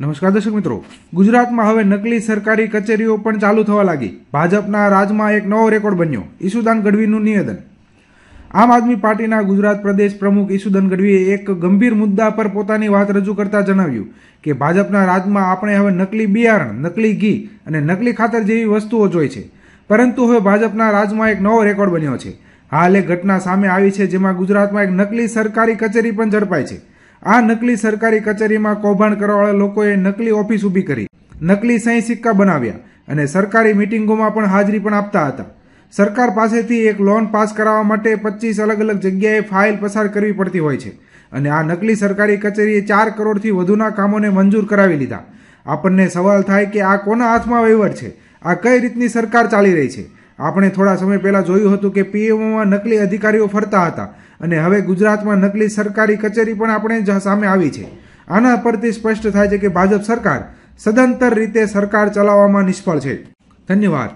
નમસ્કાર દર્શક મિત્રો ગુજરાતમાં હવે નકલી સરકારી કચેરીઓ પણ ચાલુ થવા લાગી ભાજપના રાજમાં એક નવો રેકોર્ડ બન્યો ઈસુદાન ગઢવીનું નિવેદન આમ આદમી પાર્ટીના ગુજરાત પ્રદેશ પ્રમુખ ઈસુદાન ગઢવીએ એક ગંભીર મુદ્દા પર પોતાની વાત રજૂ કરતા જણાવ્યું કે ભાજપના રાજમાં આપણે હવે નકલી બિયારણ નકલી ઘી અને નકલી ખાતર જેવી વસ્તુઓ જોઈ છે પરંતુ હવે ભાજપના રાજમાં એક નવો રેકોર્ડ બન્યો છે હાલ એક ઘટના સામે આવી છે જેમાં ગુજરાતમાં એક નકલી સરકારી કચેરી પણ ઝડપાઈ છે આ નકલી સરકારી કચેરીમાં કૌભાંડ કરવાવાળા લોકોએ નકલી ઓફિસ ઊભી કરી નકલી સહી સિક્કા બનાવ્યા અને સરકારી મિટિંગોમાં પણ હાજરી પણ આપતા હતા સરકાર પાસેથી એક લોન પાસ કરાવવા માટે પચીસ અલગ અલગ જગ્યાએ ફાઇલ પસાર કરવી પડતી હોય છે અને આ નકલી સરકારી કચેરીએ ચાર કરોડથી વધુના કામોને મંજૂર કરાવી લીધા આપણને સવાલ થાય કે આ કોના હાથમાં વહીવટ છે આ કઈ રીતની સરકાર ચાલી રહી છે આપણે થોડા સમય પહેલાં જોયું હતું કે પીએમઓમાં નકલી અધિકારીઓ ફરતા હતા અને હવે ગુજરાતમાં નકલી સરકારી કચેરી પણ આપણે જ સામે આવી છે આના પરથી સ્પષ્ટ થાય છે કે ભાજપ સરકાર સદંતર રીતે સરકાર ચલાવવામાં નિષ્ફળ છે ધન્યવાદ